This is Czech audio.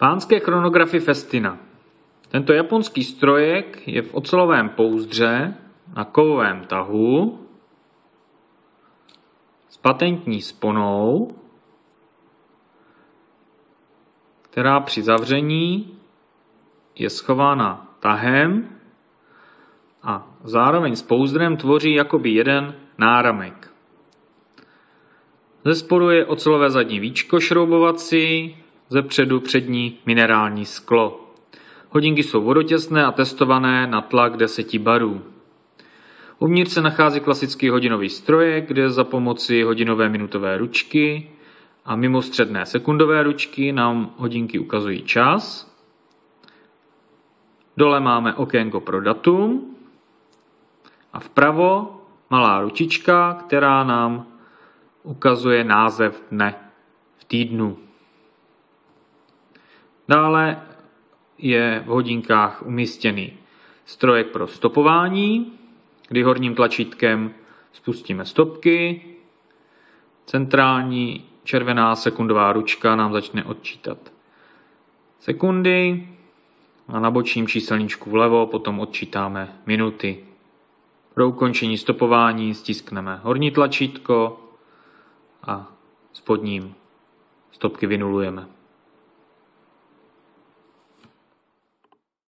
Pánské chronografy Festina. Tento japonský strojek je v ocelovém pouzdře na kovovém tahu s patentní sponou, která při zavření je schována tahem a zároveň s pouzdrem tvoří jakoby jeden náramek. Ze spodu je ocelové zadní víčko šroubovací, ze předu přední minerální sklo. Hodinky jsou vodotěsné a testované na tlak 10 barů. Uvnitř se nachází klasický hodinový stroj, kde za pomoci hodinové minutové ručky a mimo středné sekundové ručky nám hodinky ukazují čas. Dole máme okénko pro datum a vpravo malá ručička, která nám ukazuje název dne v týdnu. Dále je v hodinkách umístěný strojek pro stopování, kdy horním tlačítkem spustíme stopky. Centrální červená sekundová ručka nám začne odčítat sekundy a na bočním číselníčku vlevo potom odčítáme minuty. Pro ukončení stopování stiskneme horní tlačítko a spodním stopky vynulujeme.